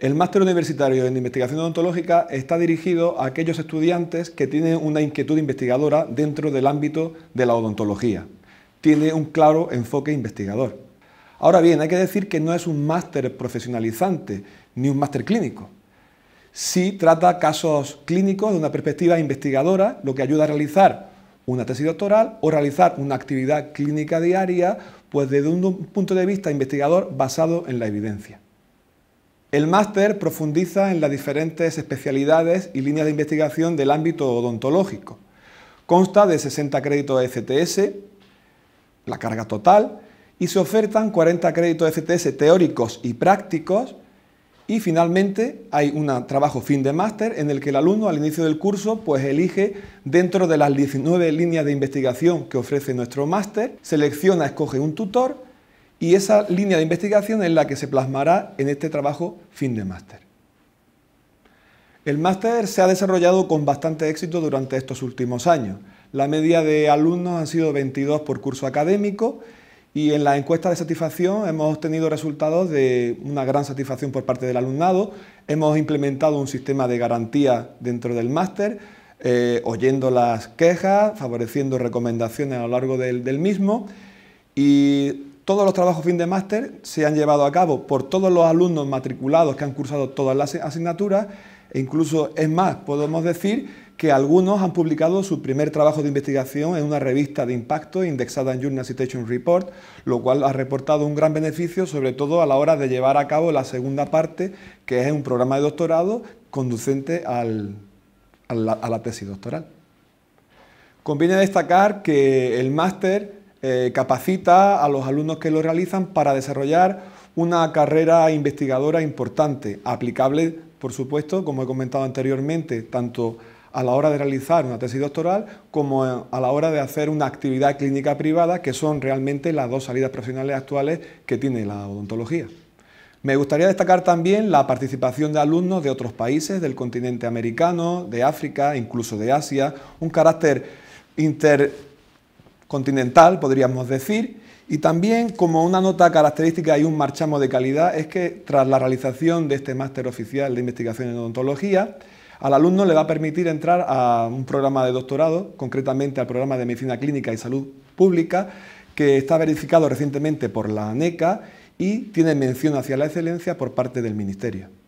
El máster universitario en investigación odontológica está dirigido a aquellos estudiantes que tienen una inquietud investigadora dentro del ámbito de la odontología. Tiene un claro enfoque investigador. Ahora bien, hay que decir que no es un máster profesionalizante ni un máster clínico. Sí trata casos clínicos de una perspectiva investigadora, lo que ayuda a realizar una tesis doctoral o realizar una actividad clínica diaria, pues desde un punto de vista investigador basado en la evidencia. El máster profundiza en las diferentes especialidades y líneas de investigación del ámbito odontológico. Consta de 60 créditos FTS, la carga total, y se ofertan 40 créditos ECTS teóricos y prácticos. Y finalmente hay un trabajo fin de máster en el que el alumno al inicio del curso pues elige dentro de las 19 líneas de investigación que ofrece nuestro máster, selecciona, escoge un tutor y esa línea de investigación es la que se plasmará en este trabajo fin de máster. El máster se ha desarrollado con bastante éxito durante estos últimos años. La media de alumnos han sido 22 por curso académico y en la encuesta de satisfacción hemos obtenido resultados de una gran satisfacción por parte del alumnado. Hemos implementado un sistema de garantía dentro del máster, eh, oyendo las quejas, favoreciendo recomendaciones a lo largo del, del mismo y todos los trabajos fin de máster se han llevado a cabo por todos los alumnos matriculados que han cursado todas las asignaturas e incluso es más, podemos decir que algunos han publicado su primer trabajo de investigación en una revista de impacto indexada en Journal Citation Report, lo cual ha reportado un gran beneficio, sobre todo a la hora de llevar a cabo la segunda parte, que es un programa de doctorado conducente a, la, a la tesis doctoral. Conviene destacar que el máster eh, capacita a los alumnos que lo realizan para desarrollar una carrera investigadora importante, aplicable, por supuesto, como he comentado anteriormente, tanto a la hora de realizar una tesis doctoral como a la hora de hacer una actividad clínica privada, que son realmente las dos salidas profesionales actuales que tiene la odontología. Me gustaría destacar también la participación de alumnos de otros países del continente americano, de África, incluso de Asia, un carácter inter continental, podríamos decir, y también como una nota característica y un marchamo de calidad es que tras la realización de este máster oficial de investigación en odontología, al alumno le va a permitir entrar a un programa de doctorado, concretamente al programa de medicina clínica y salud pública, que está verificado recientemente por la ANECA y tiene mención hacia la excelencia por parte del Ministerio.